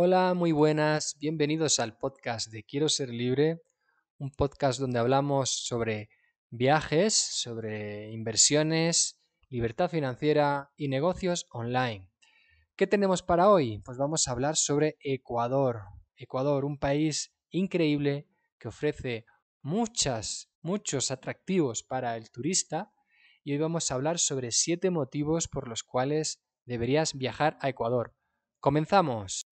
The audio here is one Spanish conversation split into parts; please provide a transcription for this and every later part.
Hola, muy buenas, bienvenidos al podcast de Quiero ser libre, un podcast donde hablamos sobre viajes, sobre inversiones, libertad financiera y negocios online. ¿Qué tenemos para hoy? Pues vamos a hablar sobre Ecuador. Ecuador, un país increíble que ofrece muchas, muchos atractivos para el turista y hoy vamos a hablar sobre siete motivos por los cuales deberías viajar a Ecuador. ¡Comenzamos!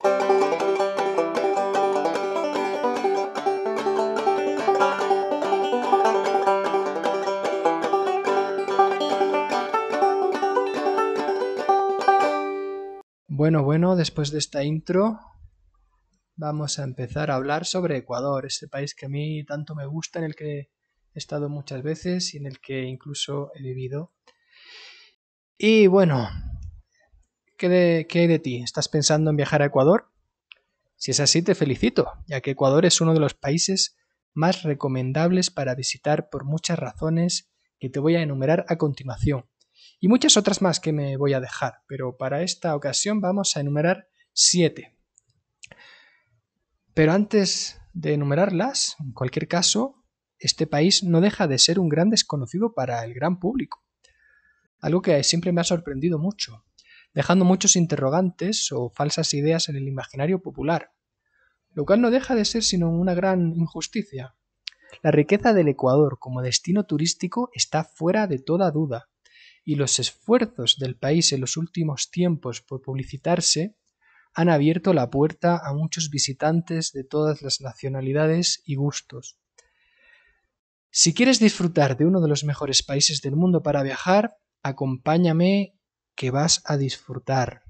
Bueno, bueno, después de esta intro vamos a empezar a hablar sobre Ecuador, ese país que a mí tanto me gusta, en el que he estado muchas veces y en el que incluso he vivido. Y bueno, ¿qué hay de ti? ¿Estás pensando en viajar a Ecuador? Si es así, te felicito, ya que Ecuador es uno de los países más recomendables para visitar por muchas razones que te voy a enumerar a continuación y muchas otras más que me voy a dejar, pero para esta ocasión vamos a enumerar siete. Pero antes de enumerarlas, en cualquier caso, este país no deja de ser un gran desconocido para el gran público. Algo que siempre me ha sorprendido mucho, dejando muchos interrogantes o falsas ideas en el imaginario popular, lo cual no deja de ser sino una gran injusticia. La riqueza del Ecuador como destino turístico está fuera de toda duda, y los esfuerzos del país en los últimos tiempos por publicitarse han abierto la puerta a muchos visitantes de todas las nacionalidades y gustos. Si quieres disfrutar de uno de los mejores países del mundo para viajar, acompáñame que vas a disfrutar.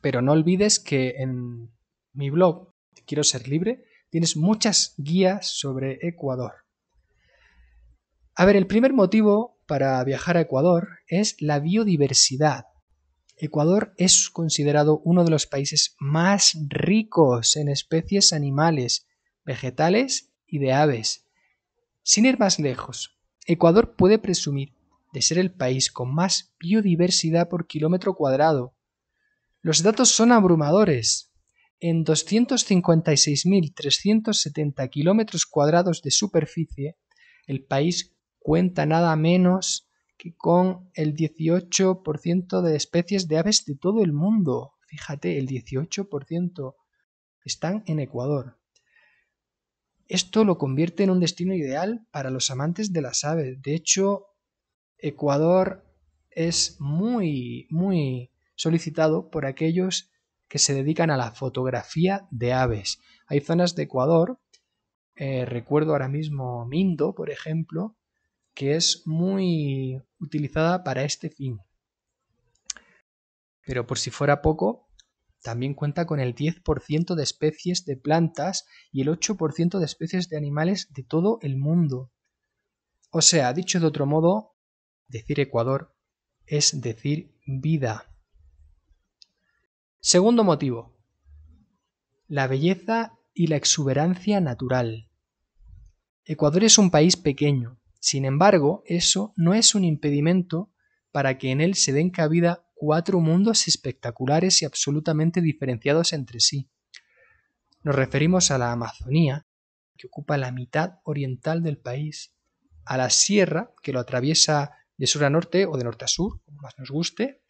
Pero no olvides que en mi blog Quiero ser libre tienes muchas guías sobre Ecuador. A ver, el primer motivo para viajar a Ecuador es la biodiversidad. Ecuador es considerado uno de los países más ricos en especies animales, vegetales y de aves. Sin ir más lejos, Ecuador puede presumir de ser el país con más biodiversidad por kilómetro cuadrado. Los datos son abrumadores. En 256.370 kilómetros cuadrados de superficie, el país cuenta nada menos que con el 18% de especies de aves de todo el mundo. Fíjate, el 18% están en Ecuador. Esto lo convierte en un destino ideal para los amantes de las aves. De hecho, Ecuador es muy, muy solicitado por aquellos que se dedican a la fotografía de aves. Hay zonas de Ecuador, eh, recuerdo ahora mismo Mindo, por ejemplo, que es muy utilizada para este fin. Pero por si fuera poco, también cuenta con el 10% de especies de plantas y el 8% de especies de animales de todo el mundo. O sea, dicho de otro modo, decir Ecuador es decir vida. Segundo motivo. La belleza y la exuberancia natural. Ecuador es un país pequeño, sin embargo, eso no es un impedimento para que en él se den cabida cuatro mundos espectaculares y absolutamente diferenciados entre sí. Nos referimos a la Amazonía, que ocupa la mitad oriental del país, a la sierra, que lo atraviesa de sur a norte o de norte a sur, como más nos guste,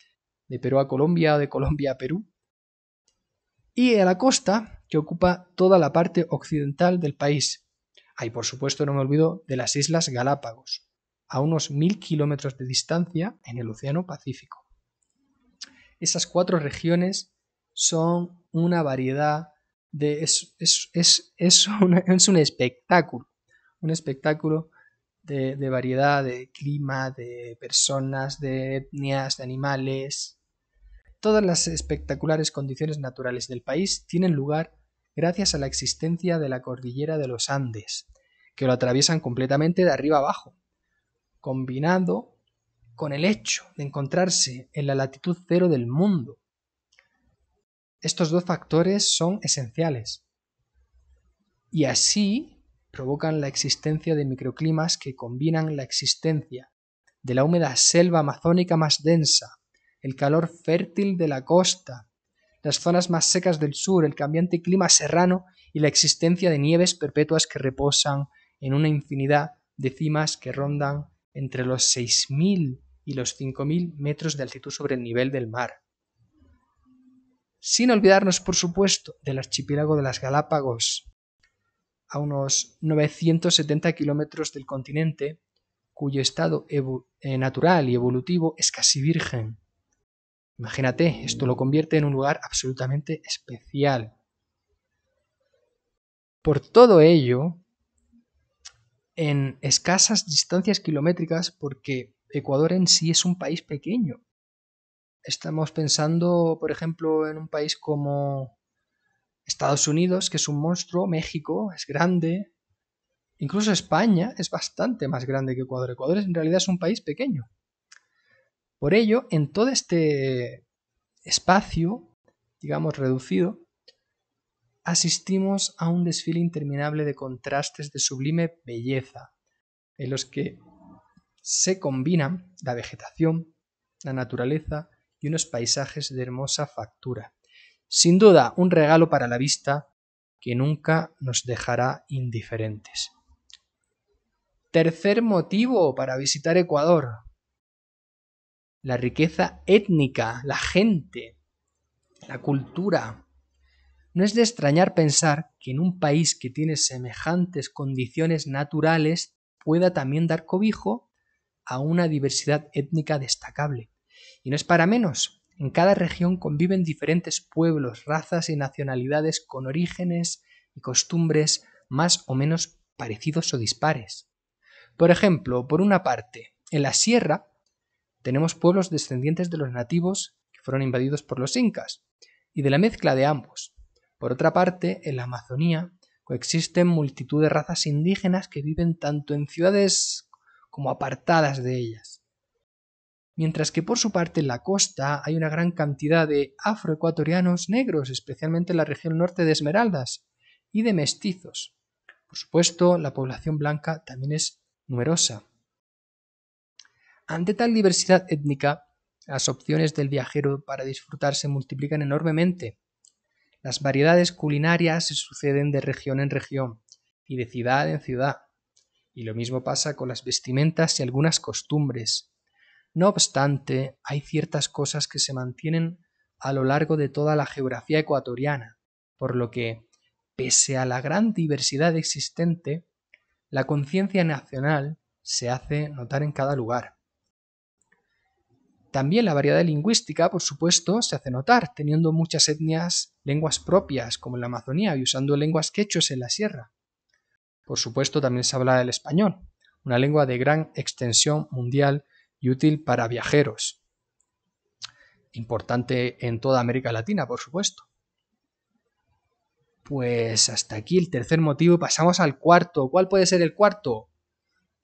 de Perú a Colombia o de Colombia a Perú, y a la costa, que ocupa toda la parte occidental del país, y por supuesto no me olvido de las Islas Galápagos, a unos mil kilómetros de distancia en el Océano Pacífico. Esas cuatro regiones son una variedad de... es, es, un espectáculo, un espectáculo de, de, variedad, de clima, de personas, de etnias, de animales. Todas las espectaculares condiciones naturales del país tienen lugar gracias a la existencia de la cordillera de los Andes, que lo atraviesan completamente de arriba abajo, combinado con el hecho de encontrarse en la latitud cero del mundo. Estos dos factores son esenciales y así provocan la existencia de microclimas que combinan la existencia de la húmeda selva amazónica más densa, el calor fértil de la costa, las zonas más secas del sur, el cambiante clima serrano y la existencia de nieves perpetuas que reposan en una infinidad de cimas que rondan entre los 6.000 y los 5.000 metros de altitud sobre el nivel del mar. Sin olvidarnos, por supuesto, del archipiélago de las Galápagos, a unos 970 kilómetros del continente, cuyo estado eh, natural y evolutivo es casi virgen Imagínate, esto lo convierte en un lugar absolutamente especial. Por todo ello, en escasas distancias kilométricas, porque Ecuador en sí es un país pequeño. Estamos pensando, por ejemplo, en un país como Estados Unidos, que es un monstruo, México es grande, incluso España es bastante más grande que Ecuador. Ecuador en realidad es un país pequeño. Por ello, en todo este espacio, digamos, reducido, asistimos a un desfile interminable de contrastes de sublime belleza, en los que se combinan la vegetación, la naturaleza y unos paisajes de hermosa factura. Sin duda, un regalo para la vista que nunca nos dejará indiferentes. Tercer motivo para visitar Ecuador, la riqueza étnica, la gente, la cultura. No es de extrañar pensar que en un país que tiene semejantes condiciones naturales pueda también dar cobijo a una diversidad étnica destacable. Y no es para menos. En cada región conviven diferentes pueblos, razas y nacionalidades con orígenes y costumbres más o menos parecidos o dispares. Por ejemplo, por una parte, en la sierra tenemos pueblos descendientes de los nativos que fueron invadidos por los incas, y de la mezcla de ambos. Por otra parte, en la Amazonía coexisten multitud de razas indígenas que viven tanto en ciudades como apartadas de ellas. Mientras que por su parte en la costa hay una gran cantidad de afroecuatorianos negros, especialmente en la región norte de Esmeraldas, y de mestizos. Por supuesto, la población blanca también es numerosa, ante tal diversidad étnica, las opciones del viajero para disfrutar se multiplican enormemente. Las variedades culinarias se suceden de región en región y de ciudad en ciudad, y lo mismo pasa con las vestimentas y algunas costumbres. No obstante, hay ciertas cosas que se mantienen a lo largo de toda la geografía ecuatoriana, por lo que, pese a la gran diversidad existente, la conciencia nacional se hace notar en cada lugar. También la variedad lingüística, por supuesto, se hace notar, teniendo muchas etnias lenguas propias, como en la Amazonía, y usando lenguas quechos en la sierra. Por supuesto, también se habla el español, una lengua de gran extensión mundial y útil para viajeros. Importante en toda América Latina, por supuesto. Pues hasta aquí el tercer motivo. Pasamos al cuarto. ¿Cuál puede ser el cuarto?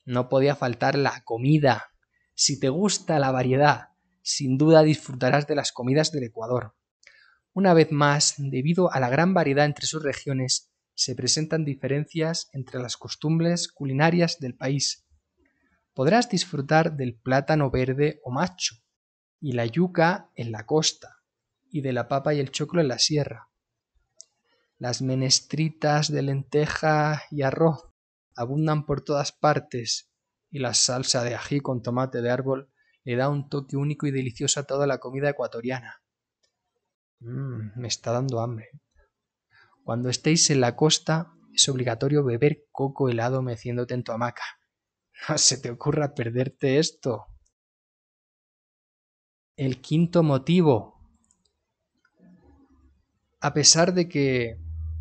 No podía faltar la comida. Si te gusta la variedad, sin duda disfrutarás de las comidas del Ecuador. Una vez más, debido a la gran variedad entre sus regiones, se presentan diferencias entre las costumbres culinarias del país. Podrás disfrutar del plátano verde o macho, y la yuca en la costa, y de la papa y el choclo en la sierra. Las menestritas de lenteja y arroz abundan por todas partes, y la salsa de ají con tomate de árbol le da un toque único y delicioso a toda la comida ecuatoriana. Mmm, me está dando hambre. Cuando estéis en la costa, es obligatorio beber coco helado meciéndote en tu hamaca. No se te ocurra perderte esto. El quinto motivo. A pesar de que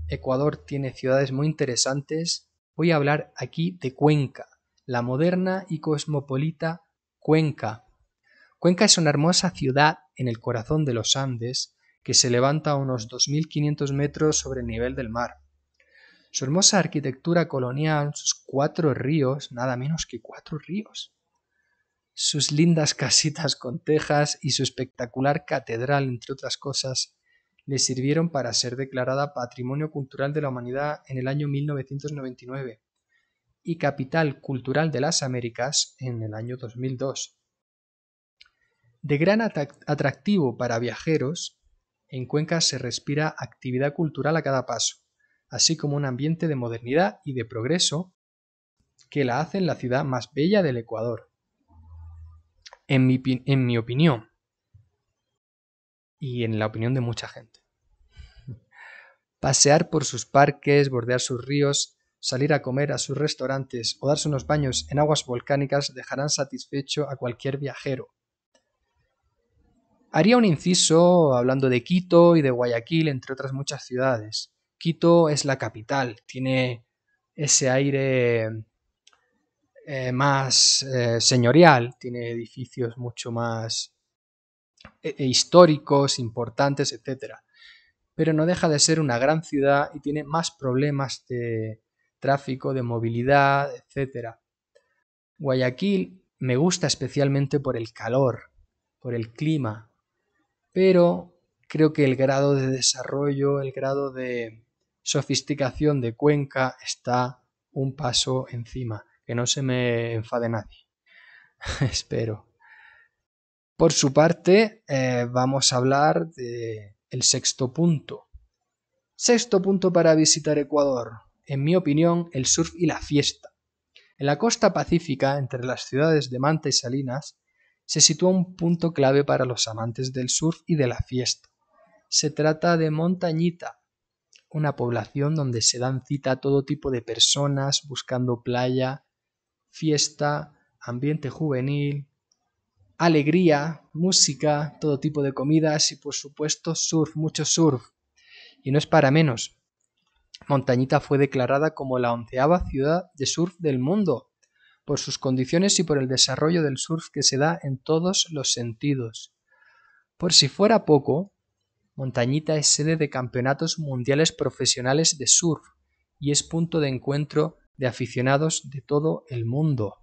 Ecuador tiene ciudades muy interesantes, voy a hablar aquí de Cuenca, la moderna y cosmopolita Cuenca, Cuenca es una hermosa ciudad en el corazón de los Andes que se levanta a unos 2.500 metros sobre el nivel del mar. Su hermosa arquitectura colonial, sus cuatro ríos, nada menos que cuatro ríos, sus lindas casitas con tejas y su espectacular catedral, entre otras cosas, le sirvieron para ser declarada Patrimonio Cultural de la Humanidad en el año 1999 y Capital Cultural de las Américas en el año 2002. De gran atractivo para viajeros, en Cuenca se respira actividad cultural a cada paso, así como un ambiente de modernidad y de progreso que la hacen la ciudad más bella del Ecuador. En mi, en mi opinión, y en la opinión de mucha gente. Pasear por sus parques, bordear sus ríos, salir a comer a sus restaurantes o darse unos baños en aguas volcánicas dejarán satisfecho a cualquier viajero, Haría un inciso hablando de Quito y de Guayaquil, entre otras muchas ciudades. Quito es la capital, tiene ese aire eh, más eh, señorial, tiene edificios mucho más eh, históricos, importantes, etc. Pero no deja de ser una gran ciudad y tiene más problemas de tráfico, de movilidad, etc. Guayaquil me gusta especialmente por el calor, por el clima, pero creo que el grado de desarrollo, el grado de sofisticación de Cuenca está un paso encima. Que no se me enfade nadie. Espero. Por su parte, eh, vamos a hablar del sexto punto. Sexto punto para visitar Ecuador. En mi opinión, el surf y la fiesta. En la costa pacífica, entre las ciudades de Manta y Salinas, se sitúa un punto clave para los amantes del surf y de la fiesta. Se trata de Montañita, una población donde se dan cita a todo tipo de personas buscando playa, fiesta, ambiente juvenil, alegría, música, todo tipo de comidas y por supuesto surf, mucho surf. Y no es para menos. Montañita fue declarada como la onceava ciudad de surf del mundo por sus condiciones y por el desarrollo del surf que se da en todos los sentidos. Por si fuera poco, Montañita es sede de campeonatos mundiales profesionales de surf y es punto de encuentro de aficionados de todo el mundo.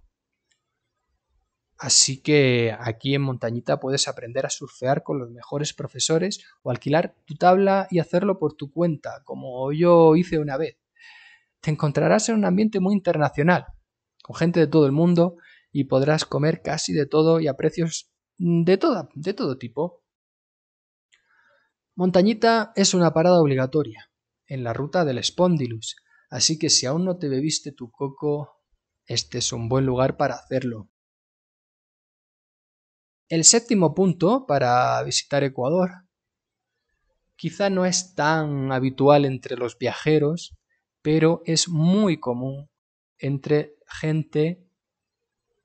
Así que aquí en Montañita puedes aprender a surfear con los mejores profesores o alquilar tu tabla y hacerlo por tu cuenta, como yo hice una vez. Te encontrarás en un ambiente muy internacional, gente de todo el mundo y podrás comer casi de todo y a precios de, toda, de todo tipo. Montañita es una parada obligatoria en la ruta del Spondylus, así que si aún no te bebiste tu coco, este es un buen lugar para hacerlo. El séptimo punto para visitar Ecuador quizá no es tan habitual entre los viajeros, pero es muy común entre gente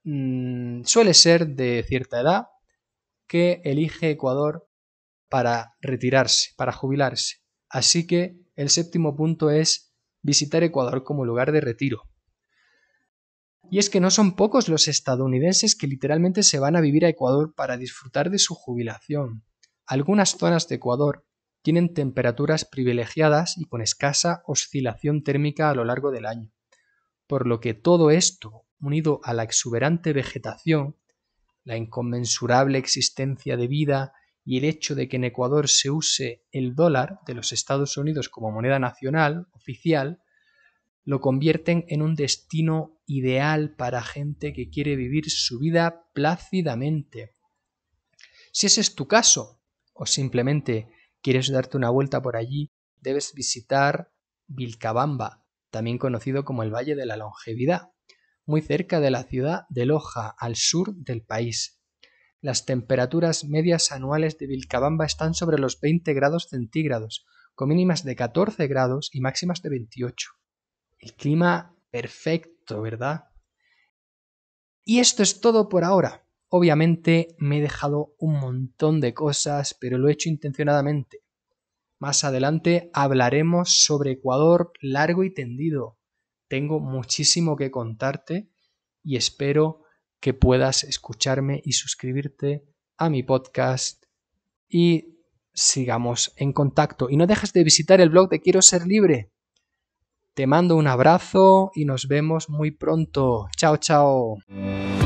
mm, suele ser de cierta edad que elige Ecuador para retirarse, para jubilarse. Así que el séptimo punto es visitar Ecuador como lugar de retiro. Y es que no son pocos los estadounidenses que literalmente se van a vivir a Ecuador para disfrutar de su jubilación. Algunas zonas de Ecuador tienen temperaturas privilegiadas y con escasa oscilación térmica a lo largo del año por lo que todo esto, unido a la exuberante vegetación, la inconmensurable existencia de vida y el hecho de que en Ecuador se use el dólar de los Estados Unidos como moneda nacional oficial, lo convierten en un destino ideal para gente que quiere vivir su vida plácidamente. Si ese es tu caso, o simplemente quieres darte una vuelta por allí, debes visitar Vilcabamba, también conocido como el Valle de la Longevidad, muy cerca de la ciudad de Loja, al sur del país. Las temperaturas medias anuales de Vilcabamba están sobre los 20 grados centígrados, con mínimas de 14 grados y máximas de 28. El clima perfecto, ¿verdad? Y esto es todo por ahora. Obviamente me he dejado un montón de cosas, pero lo he hecho intencionadamente. Más adelante hablaremos sobre Ecuador largo y tendido. Tengo muchísimo que contarte y espero que puedas escucharme y suscribirte a mi podcast y sigamos en contacto. Y no dejes de visitar el blog de Quiero ser libre. Te mando un abrazo y nos vemos muy pronto. Chao, chao.